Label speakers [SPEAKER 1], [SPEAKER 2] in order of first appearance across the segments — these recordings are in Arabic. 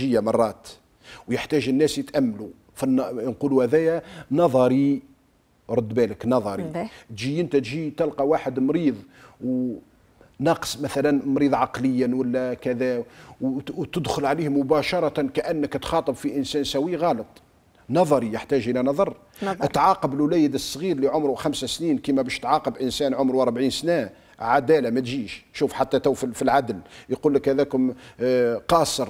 [SPEAKER 1] جية مرات ويحتاج الناس يتأملوا نقولوا هذايا نظري رد بالك نظري نعم. تجي انت تجي تلقى واحد مريض و ناقص مثلا مريض عقليا ولا كذا وتدخل عليه مباشرة كأنك تخاطب في إنسان سوي غلط نظري يحتاج إلى نظر, نظر. تعاقب الوليد الصغير اللي عمره خمسة سنين كما باش تعاقب إنسان عمره 40 سنة عدالة ما تجيش شوف حتى تو في العدل يقول لك هذاكم آه، قاصر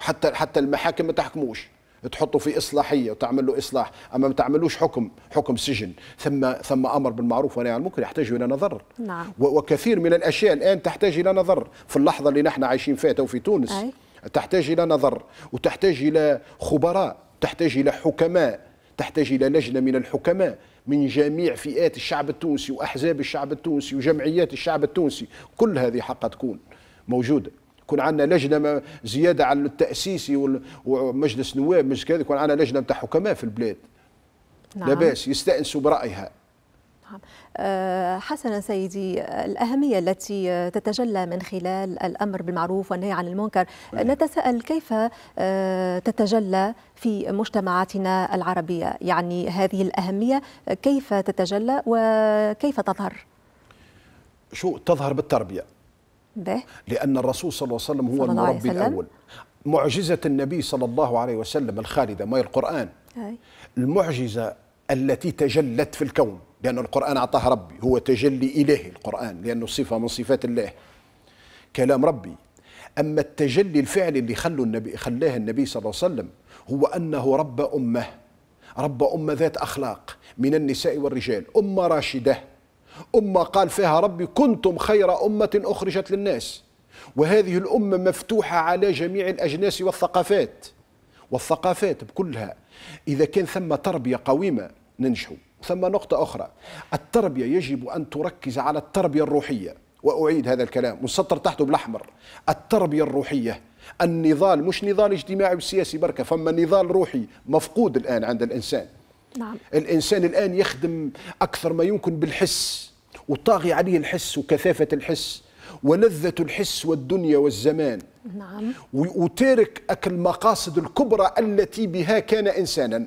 [SPEAKER 1] حتى حتى المحاكم ما تحكموش تحطوا في اصلاحيه وتعمل له اصلاح اما ما تعملوش حكم حكم سجن ثم ثم امر بالمعروف ونهي عن المنكر يحتاج الى نظر نعم. وكثير من الاشياء الان تحتاج الى نظر في اللحظه اللي نحن عايشين فيها تو في تونس أي. تحتاج الى نظر وتحتاج الى خبراء تحتاج الى حكماء تحتاج الى لجنه من الحكماء من جميع فئات الشعب التونسي واحزاب الشعب التونسي وجمعيات الشعب التونسي كل هذه حقها تكون موجوده يكون عندنا لجنه زياده على التاسيسي ومجلس نواب مجلس كذا يكون عندنا لجنه نتاع حكماء في البلاد نعم. لاباس يستانسوا برايها
[SPEAKER 2] نعم آه، حسنا سيدي الأهمية التي تتجلى من خلال الأمر بالمعروف والنهي عن المنكر نعم. نتساءل كيف آه، تتجلى في مجتمعاتنا العربية يعني هذه الأهمية كيف تتجلى وكيف تظهر
[SPEAKER 1] شو تظهر بالتربية به لأن الرسول صلى الله عليه وسلم هو المربي الأول معجزة النبي صلى الله عليه وسلم الخالدة ما هي القرآن هاي. المعجزة التي تجلت في الكون لأن القرآن أعطاه ربي هو تجلي إليه القرآن لأنه صفة من صفات الله كلام ربي أما التجلي الفعلي اللي خلوا النبي خلاه النبي صلى الله عليه وسلم هو أنه رب أمه رب أمة ذات أخلاق من النساء والرجال أمة راشدة أمة قال فيها ربي كنتم خير أمة أخرجت للناس وهذه الأمة مفتوحة على جميع الأجناس والثقافات والثقافات بكلها إذا كان ثم تربية قويمة ننجحوا ثم نقطة أخرى التربية يجب أن تركز على التربية الروحية وأعيد هذا الكلام والسطر تحته بالأحمر التربية الروحية النضال مش نضال اجتماعي وسياسي بركة فما نضال روحي مفقود الآن عند الإنسان نعم. الإنسان الآن يخدم أكثر ما يمكن بالحس وطاغي عليه الحس وكثافة الحس ولذة الحس والدنيا والزمان نعم. وتارك المقاصد الكبرى التي بها كان إنسانا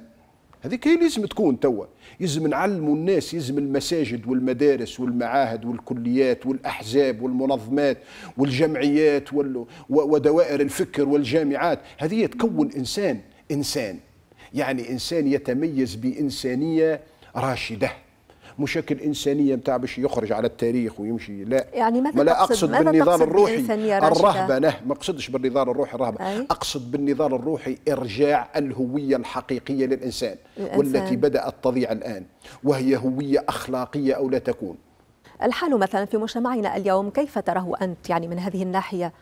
[SPEAKER 1] هذيك هي لازم تكون توا يزم نعلموا الناس يلزم المساجد والمدارس والمعاهد والكليات والاحزاب والمنظمات والجمعيات وال... ودوائر الفكر والجامعات هذه تكون انسان انسان يعني انسان يتميز بانسانيه راشده مشاكل انسانيه نتاع باش يخرج على التاريخ ويمشي لا
[SPEAKER 2] يعني ماذا ولا اقصد ماذا بالنضال الروحي الرهبه
[SPEAKER 1] لا ما اقصدش بالنضال الروحي الرهبه أي؟ اقصد بالنضال الروحي ارجاع الهويه الحقيقيه للانسان والتي بدات تضيع الان وهي هويه اخلاقيه او لا تكون
[SPEAKER 2] الحال مثلا في مجتمعنا اليوم كيف تراه انت يعني من هذه الناحيه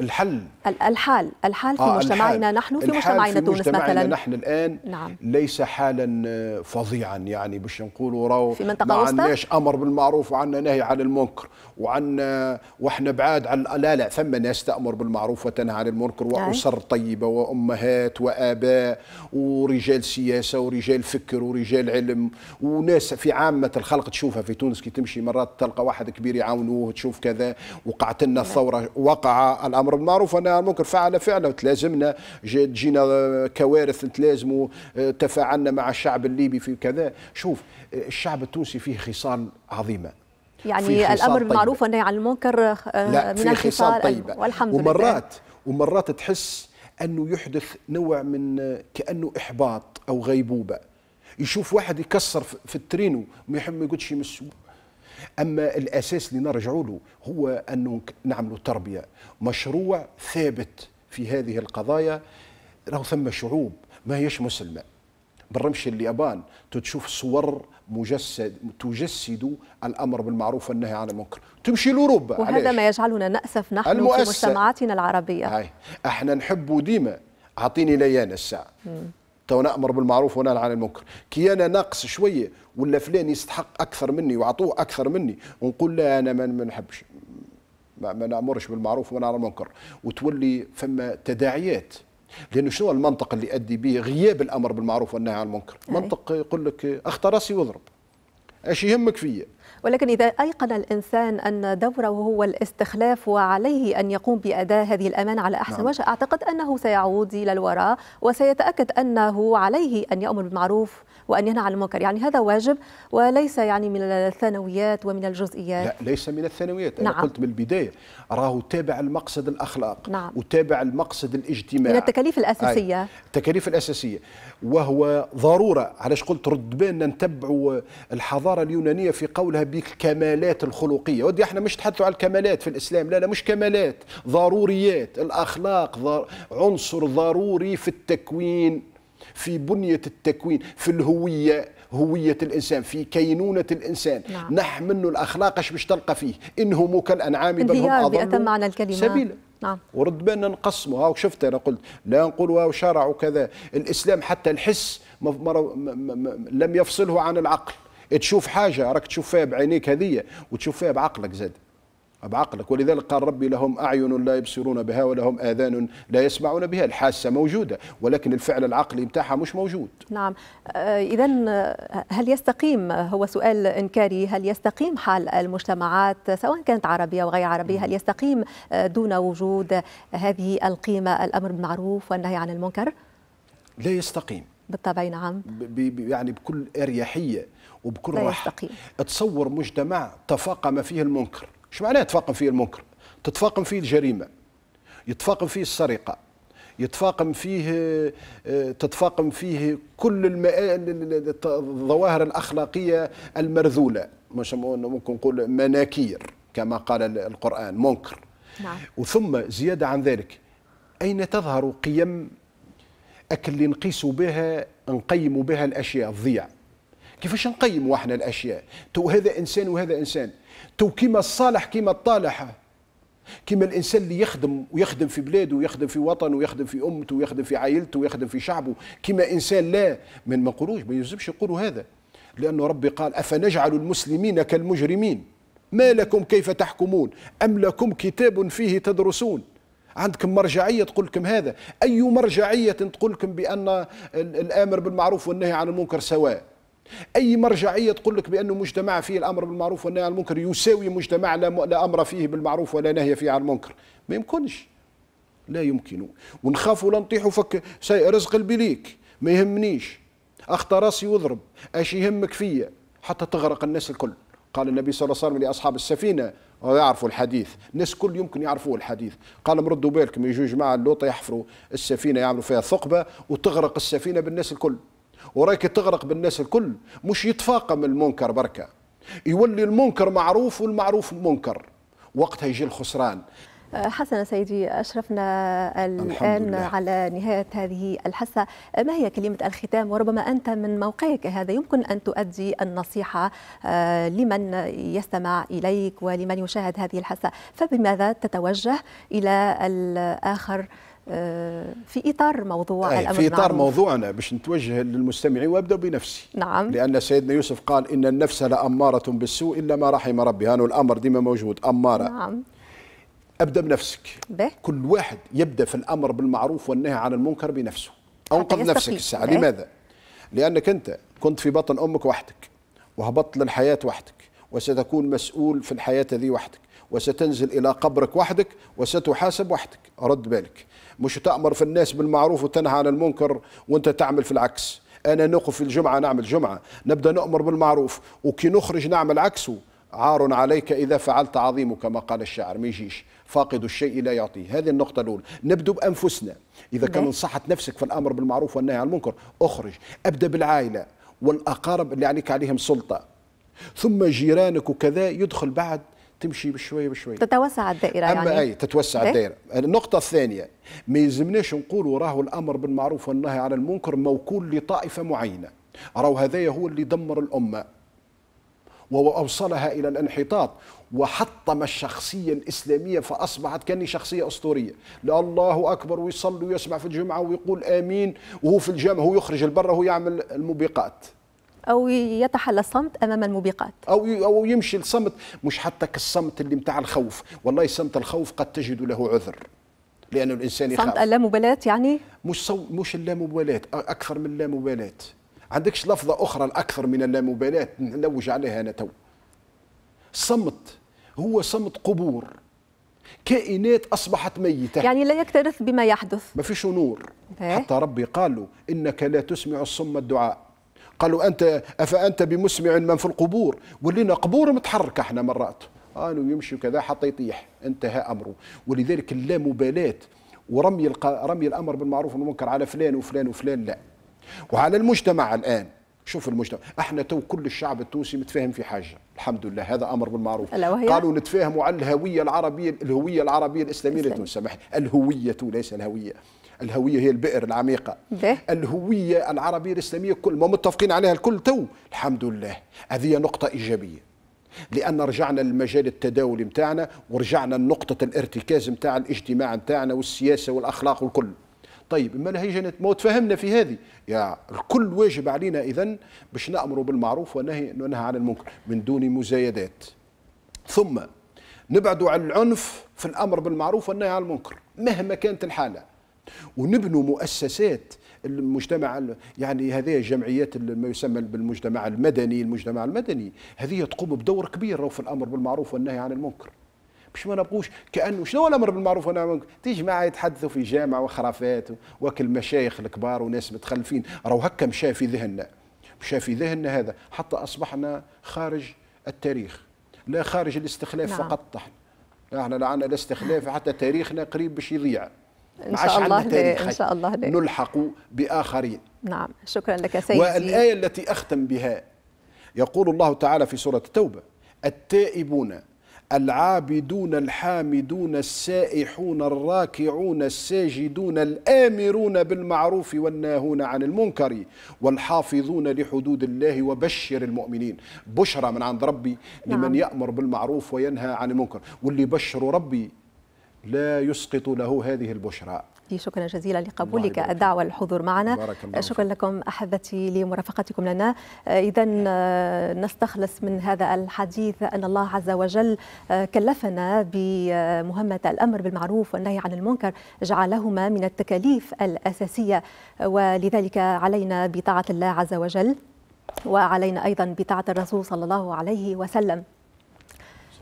[SPEAKER 2] الحل الحال الحال في آه مجتمعنا نحن في مجتمعنا في تونس مجتمعنا مثلا نحن
[SPEAKER 1] الان نعم. ليس حالا آه، فظيعا يعني باش نقولوا راهو ما عندناش امر بالمعروف وعندنا نهي عن المنكر وعندنا واحنا بعاد عن لا لا ثم ناس تامر بالمعروف وتنهى عن المنكر نعم. واسر طيبه وامهات واباء ورجال سياسه ورجال فكر ورجال علم وناس في عامه الخلق تشوفها في تونس كي تمشي مرات تلقى واحد كبير يعاونوه تشوف كذا وقعت لنا نعم. الثوره وقع الامر الامر بالمعروف عن المنكر فعل فعلا وتلازمنا جينا آه، كوارث نتلازموا آه، تفاعلنا مع الشعب الليبي في كذا شوف آه، الشعب التونسي فيه خصال عظيمه
[SPEAKER 2] يعني الامر بالمعروف والنهي عن المنكر لا من الخصال طيبه والحمد ومرات لله ومرات
[SPEAKER 1] ومرات تحس انه يحدث نوع من كانه احباط او غيبوبه يشوف واحد يكسر في الترينو ما يحب ما يقولش أما الأساس اللي نرجع له هو أنه نعملوا تربية مشروع ثابت في هذه القضايا راهو ثم شعوب ما هيش مسلمة بالرمش اليابان تشوف صور مجسد تجسد الامر بالمعروف والنهي عن المنكر تمشي لاوروبا وهذا ما
[SPEAKER 2] يجعلنا ناسف نحن المؤسسة. في مجتمعاتنا العربيه هاي.
[SPEAKER 1] احنا نحبوا ديما اعطيني ليان الساعه مم. تو نامر بالمعروف ونهى عن المنكر كي انا ناقص شويه ولا فلان يستحق اكثر مني وعطوه اكثر مني ونقول لا انا ما نحبش ما, ما نامرش بالمعروف ونهى عن المنكر وتولي فما تداعيات لانه شنو المنطق اللي ادي به غياب الامر بالمعروف والنهي عن المنكر منطق يقول لك اخطى راسي واضرب اش يهمك فيا
[SPEAKER 2] ولكن إذا أيقن الإنسان أن دوره هو الاستخلاف وعليه أن يقوم بأداء هذه الأمانة على أحسن نعم. وجه أعتقد أنه سيعود إلى الوراء وسيتأكد أنه عليه أن يأمر بالمعروف وأن ينهى عن المنكر يعني هذا واجب وليس يعني من الثانويات ومن الجزئيات لا
[SPEAKER 1] ليس من الثانويات أنا نعم. قلت من البداية راهو تابع المقصد الأخلاق نعم. وتابع المقصد الاجتماعي من التكاليف الأساسية أي. التكاليف الأساسية وهو ضرورة علاش قلت رد بالنا نتبعوا الحضارة اليونانية في قولها بالكمالات الخلقية ودي احنا مش تحدثوا على الكمالات في الإسلام لا لا مش كمالات ضروريات الأخلاق عنصر ضروري في التكوين في بنية التكوين في الهوية هوية الإنسان في كينونة الإنسان نعم. نح منه الأخلاق اش باش تلقى فيه إنهم كالأنعام بل هم أضل معنى الكلمة سبيلا نعم ورد بالنا نقسموا شفت انا قلت لا نقول واو شرع وكذا الاسلام حتى الحس لم يفصله عن العقل تشوف حاجه راك تشوف فيها بعينيك هذية وتشوف فيها بعقلك زاد بعقلك ولذلك قال ربي لهم أعين لا يبصرون بها ولهم آذان لا يسمعون بها الحاسة موجودة ولكن الفعل العقلي بتاعها مش موجود
[SPEAKER 2] نعم آه، إذا هل يستقيم هو سؤال إنكاري هل يستقيم حال المجتمعات سواء كانت عربية وغير عربية هل نعم. يستقيم آه، دون وجود هذه القيمة الأمر بالمعروف والنهي عن المنكر
[SPEAKER 1] لا يستقيم
[SPEAKER 2] بالطبع نعم
[SPEAKER 1] يعني بكل أريحية وبكل راحة يستقيم. تصور مجتمع تفاقم فيه المنكر ايش معناه يتفاقم فيه المنكر تتفاقم فيه الجريمه يتفاقم فيه السرقه يتفاقم فيه آه، تتفاقم فيه كل الظواهر الاخلاقيه المرذوله ممكن نقول مناكير كما قال القران منكر نعم. وثم زياده عن ذلك اين تظهر قيم اللي نقيس بها نقيم بها الاشياء الضيع كيفاش نقيم احنا الاشياء تو هذا انسان وهذا انسان تو كيما الصالح كيما الطالحه كيما الانسان اللي يخدم ويخدم في بلاده ويخدم في وطنه ويخدم في امته ويخدم في عائلته ويخدم في شعبه كيما انسان لا من ما نقولوش ما يلزمش يقولوا هذا لانه ربي قال افنجعل المسلمين كالمجرمين ما لكم كيف تحكمون ام لكم كتاب فيه تدرسون عندكم مرجعيه تقول لكم هذا اي مرجعيه تقول لكم بان الامر بالمعروف والنهي عن المنكر سواء اي مرجعيه تقول لك بانه مجتمع فيه الامر بالمعروف والنهي عن المنكر يساوي مجتمع لا امر فيه بالمعروف ولا نهي فيه عن المنكر ما يمكنش لا يمكن ونخاف ولا نطيح فك رزق البليك ما يهمنيش اخطى راسي واضرب اش يهمك فيا حتى تغرق الناس الكل قال النبي صلى الله عليه وسلم لاصحاب السفينه ويعرفوا آه، الحديث الناس كل يمكن يعرفوا الحديث قال مردوا بالكم يجوا جماعه اللوطه يحفروا السفينه يعملوا فيها ثقبه وتغرق السفينه بالناس الكل ورايك تغرق بالناس الكل مش يتفاقم المنكر بركه يولي المنكر معروف والمعروف منكر وقتها يجي الخسران
[SPEAKER 2] أه، حسنا سيدي أشرفنا الآن على نهاية هذه الحصة أه، ما هي كلمة الختام وربما أنت من موقعك هذا يمكن أن تؤدي النصيحة أه، لمن يستمع إليك ولمن يشاهد هذه الحصة فبماذا تتوجه إلى الآخر آه، في اطار موضوع أي الامر في اطار معروف. موضوعنا
[SPEAKER 1] باش نتوجه للمستمعين وابدا بنفسي نعم لان سيدنا يوسف قال ان النفس لاماره بالسوء الا ما رحم ربي هانو الامر ديما موجود اماره نعم ابدا بنفسك به؟ كل واحد يبدا في الامر بالمعروف والنهي عن المنكر بنفسه انقذ نفسك الساعه لماذا؟ لانك انت كنت في بطن امك وحدك وهبطت للحياه وحدك وستكون مسؤول في الحياه ذي وحدك وستنزل إلى قبرك وحدك وستحاسب وحدك رد بالك مش تأمر في الناس بالمعروف وتنهى عن المنكر وانت تعمل في العكس أنا نقف في الجمعة نعمل جمعة نبدأ نؤمر بالمعروف وكي نخرج نعمل عكسه عار عليك إذا فعلت عظيم كما قال الشاعر ما يجيش فاقد الشيء لا يعطيه هذه النقطة الأولى نبدأ بأنفسنا إذا كان نعم. نصحت نفسك في الأمر بالمعروف والنهي عن المنكر أخرج أبدأ بالعائلة والأقارب اللي عليك عليهم سلطة ثم جيرانك وكذا يدخل بعد تمشي بشويه بشويه
[SPEAKER 2] تتوسع الدائره أما يعني اي
[SPEAKER 1] تتوسع إيه؟ الدائره النقطه الثانيه ما يلزمناش نقولوا راهو الامر بالمعروف والنهي عن المنكر موكول لطائفه معينه راهو هذايا هو اللي دمر الامه واوصلها الى الانحطاط وحطم الشخصيه الاسلاميه فاصبحت كاني شخصيه اسطوريه لا الله اكبر ويصلي ويسمع في الجمعه ويقول امين وهو في الجامع هو يخرج البرة هو يعمل الموبقات
[SPEAKER 2] او يتحلى الصمت امام الموبقات
[SPEAKER 1] او او يمشي الصمت مش حتى كالصمت اللي متاع الخوف والله صمت الخوف قد تجد له عذر لانه الانسان يخاف صمت
[SPEAKER 2] اللامبالاه يعني
[SPEAKER 1] مش صو مش اللامبالاه اكثر من اللامبالاه عندكش لفظه اخرى الاكثر من اللامبالاه نلوج عليها انا تو الصمت هو صمت قبور كائنات اصبحت ميته يعني
[SPEAKER 2] لا يكترث بما يحدث
[SPEAKER 1] ما فيش نور إيه؟ حتى ربي قال له انك لا تسمع الصم الدعاء قالوا أنت أفأنت بمسمع من في القبور ولينا قبور متحركة احنا مرات قالوا يمشي وكذا حتى يطيح انتهى أمره ولذلك اللامبالاة ورمي رمي الأمر بالمعروف والمنكر على فلان وفلان وفلان لا وعلى المجتمع الآن شوف المجتمع احنا تو كل الشعب التونسي متفاهم في حاجه الحمد لله هذا امر بالمعروف وهي؟ قالوا نتفاهموا على الهويه العربيه الهويه العربيه الاسلاميه لتونس سمح الهويه ليس الهويه الهويه هي البئر العميقه ده. الهويه العربيه الاسلاميه كل ما متفقين عليها الكل تو الحمد لله هذه نقطه ايجابيه لان رجعنا للمجال التداولي نتاعنا ورجعنا لنقطه الارتكاز نتاع الاجتماع نتاعنا والسياسه والاخلاق والكل طيب ما هي جنت ما تفهمنا في هذه يا الكل واجب علينا اذا باش نامر بالمعروف ونهي ننهى عن المنكر من دون مزايدات ثم نبعدوا عن العنف في الامر بالمعروف والنهي عن المنكر مهما كانت الحاله ونبنوا مؤسسات المجتمع يعني هذه الجمعيات ما يسمى بالمجتمع المدني المجتمع المدني هذه تقوم بدور كبير في الامر بالمعروف والنهي عن المنكر باش ما نبقوش كانه شنو الامر بالمعروف والنهي عن المنكر تجمع يتحدثوا في جامع وخرافات وكل مشايخ الكبار وناس متخلفين راهو هكا مشى في ذهننا مشى في ذهننا هذا حتى اصبحنا خارج التاريخ لا خارج الاستخلاف نعم. فقط احنا احنا لا عندنا الاستخلاف حتى تاريخنا قريب باش يضيع ان شاء الله ان شاء الله لي. نلحق باخرين
[SPEAKER 2] نعم شكرا لك سيدي والايه
[SPEAKER 1] التي اختم بها يقول الله تعالى في سوره التوبه التائبون العابدون الحامدون السائحون الراكعون الساجدون الامرون بالمعروف والناهون عن المنكر والحافظون لحدود الله وبشر المؤمنين بشرى من عند ربي لمن نعم. يامر بالمعروف وينهى عن المنكر واللي بشر ربي لا يسقط له هذه البشرى
[SPEAKER 2] شكرا جزيلا لقبولك الدعوة الحضور معنا شكرا لكم أحبتي لمرافقتكم لنا آه، إذا آه، نستخلص من هذا الحديث أن الله عز وجل آه، كلفنا بمهمة الأمر بالمعروف والنهي عن المنكر جعلهما من التكاليف الأساسية ولذلك علينا بطاعة الله عز وجل وعلينا أيضا بطاعة الرسول صلى الله عليه وسلم